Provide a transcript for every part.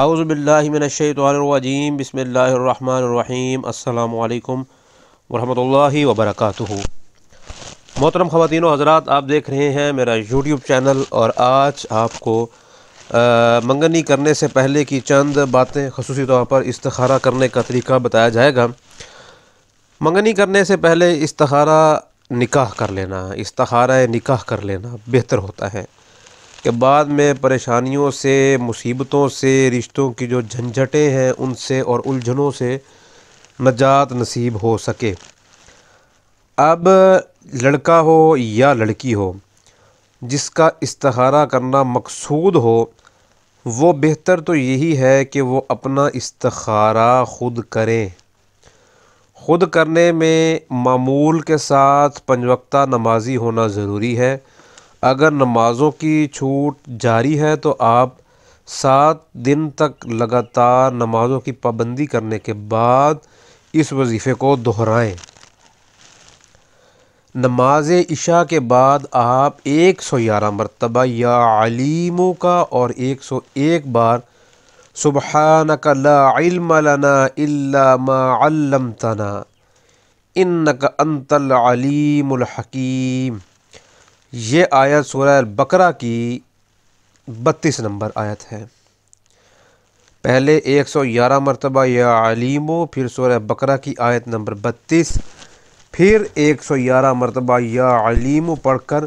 اعوذ باللہ من الشیطان الرجیم بسم اللہ الرحمن الرحیم السلام علیکم ورحمۃ اللہ وبرکاتہ محترم خواتین و حضرات آپ دیکھ رہے ہیں میرا یوٹیوب چینل اور آج آپ کو منگنی کرنے سے پہلے کی چند باتیں خصوصی طور پر استخارہ کرنے کا طریقہ بتایا جائے گا منگنی کرنے سے پہلے استخارہ نکاح کر لینا استخارہ نکاح کر لینا بہتر ہوتا ہے کہ بعد میں پریشانیوں سے مصیبتوں سے رشتوں کی جو جھنجھٹیں ہیں ان سے اور الجھنوں سے نجات نصیب ہو سکے اب لڑکا ہو یا لڑکی ہو جس کا استخارہ کرنا مقصود ہو وہ بہتر تو یہی ہے کہ وہ اپنا استخارہ خود کریں خود کرنے میں معمول کے ساتھ پنج وقتہ نمازی ہونا ضروری ہے اگر نمازوں کی چھوٹ جاری ہے تو آپ سات دن تک لگاتار نمازوں کی پابندی کرنے کے بعد اس وظیفے کو دہرائیں نماز عشاء کے بعد آپ ایک سو گیارہ مرتبہ یا علیموں کا اور ایک سو ایک بار سبحانک لا علم لنا الا ما علمتنا انک انت العلیم الحکیم یہ آیت سورہ البقرہ کی بتیس نمبر آیت ہے پہلے ایک سو گیارہ مرتبہ یا علیم و پھر سورہ بقرہ کی آیت نمبر بتیس پھر ایک سو گیارہ مرتبہ یا علیم پڑھ کر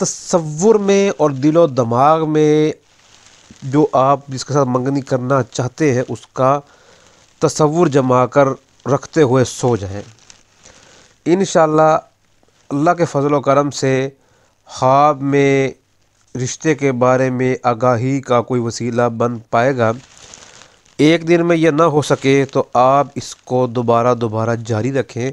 تصور میں اور دل و دماغ میں جو آپ جس کے ساتھ منگنی کرنا چاہتے ہیں اس کا تصور جما کر رکھتے ہوئے سو جائیں انشاءاللہ اللہ کے فضل و کرم سے خواب میں رشتے کے بارے میں آگاہی کا کوئی وسیلہ بن پائے گا ایک دن میں یہ نہ ہو سکے تو آپ اس کو دوبارہ دوبارہ جاری رکھیں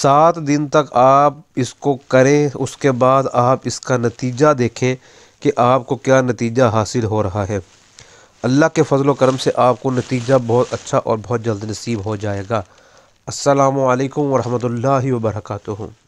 سات دن تک آپ اس کو کریں اس کے بعد آپ اس کا نتیجہ دیکھیں کہ آپ کو کیا نتیجہ حاصل ہو رہا ہے اللہ کے فضل و کرم سے آپ کو نتیجہ بہت اچھا اور بہت جلد نصیب ہو جائے گا السلام علیکم ورحمۃ اللہ وبرکاتہ